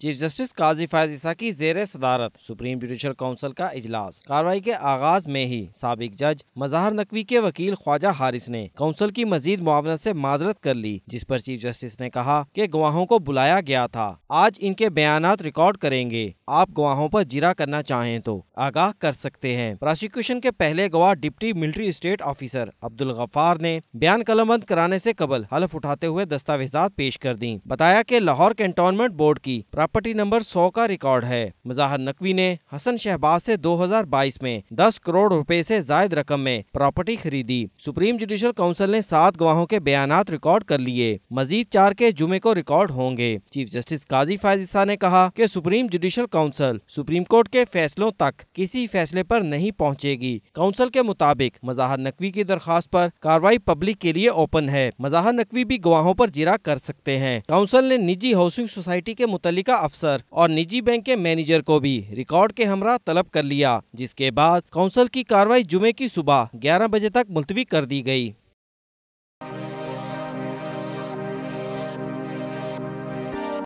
chief justice Qazi Faez Isa की जेर सदारत सुप्रीम जुडिशल काउंसिल का इजलास कार्रवाई के आगाज में ही सबक जज मजहर नकवी के वकील ख्वाजा हारिस ने काउंसिल की मजीद मुआवन से माजरत कर ली जिस पर चीफ जस्टिस ने कहा कि गवाहों को बुलाया गया था आज इनके बयान रिकॉर्ड करेंगे आप गवाहों पर जिरा करना चाहें तो आगाह कर सकते हैं प्रोसिक्यूशन के पहले गवाह deputy military state officer Abdul Ghaffar ने बयान कलमबंद कराने ऐसी कबल हलफ उठाते हुए दस्तावेजा पेश कर दी बताया की लाहौर कैंटोनमेंट बोर्ड की प्रॉपर्टी नंबर 100 का रिकॉर्ड है मजाहर नकवी ने हसन शहबाज से 2022 में 10 करोड़ रुपए से जायद रकम में प्रॉपर्टी खरीदी सुप्रीम जुडिशियल काउंसिल ने सात गवाहों के बयान रिकॉर्ड कर लिए मजीद चार के जुमे को रिकॉर्ड होंगे चीफ जस्टिस काजी फायजिसा ने कहा की supreme judicial council supreme court के फैसलों तक किसी फैसले आरोप नहीं पहुँचेगी काउंसिल के मुताबिक मजाहर नकवी की दरखास्त आरोप कार्रवाई पब्लिक के लिए ओपन है मजाहर नकवी भी गवाहों आरोप जिरा कर सकते हैं काउंसिल ने निजी हाउसिंग सोसाइटी के मुतलिका अफसर और निजी बैंक के मैनेजर को भी रिकॉर्ड के हमरा तलब कर लिया जिसके बाद काउंसिल की कार्रवाई जुमे की सुबह ग्यारह बजे तक मुलतवी कर दी गयी